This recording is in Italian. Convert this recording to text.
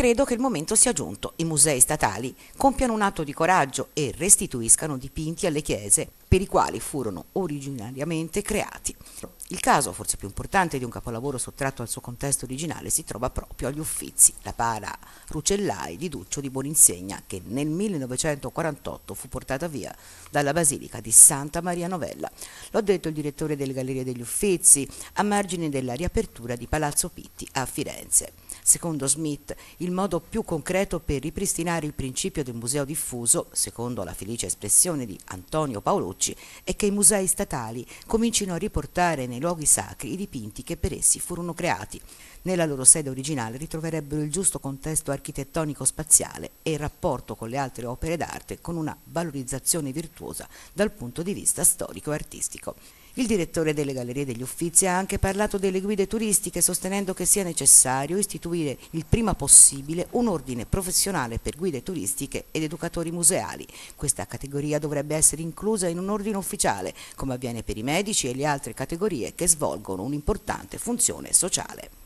Credo che il momento sia giunto. I musei statali compiano un atto di coraggio e restituiscano dipinti alle chiese per i quali furono originariamente creati. Il caso forse più importante di un capolavoro sottratto al suo contesto originale si trova proprio agli Uffizi, la para Rucellai di Duccio di Boninsegna che nel 1948 fu portata via dalla Basilica di Santa Maria Novella. L'ho detto il direttore delle Gallerie degli Uffizi a margine della riapertura di Palazzo Pitti a Firenze. Secondo Smith, il modo più concreto per ripristinare il principio del museo diffuso, secondo la felice espressione di Antonio Paolucci, Vertucci e che i musei statali comincino a riportare nei luoghi sacri i dipinti che per essi furono creati. Nella loro sede originale ritroverebbero il giusto contesto architettonico spaziale e il rapporto con le altre opere d'arte con una valorizzazione virtuosa dal punto di vista storico artistico. Il direttore delle Gallerie degli Uffizi ha anche parlato delle guide turistiche sostenendo che sia necessario istituire il prima possibile un ordine professionale per guide turistiche ed educatori museali. Questa categoria dovrebbe essere inclusa in un ordine ufficiale, come avviene per i medici e le altre categorie che svolgono un'importante funzione sociale.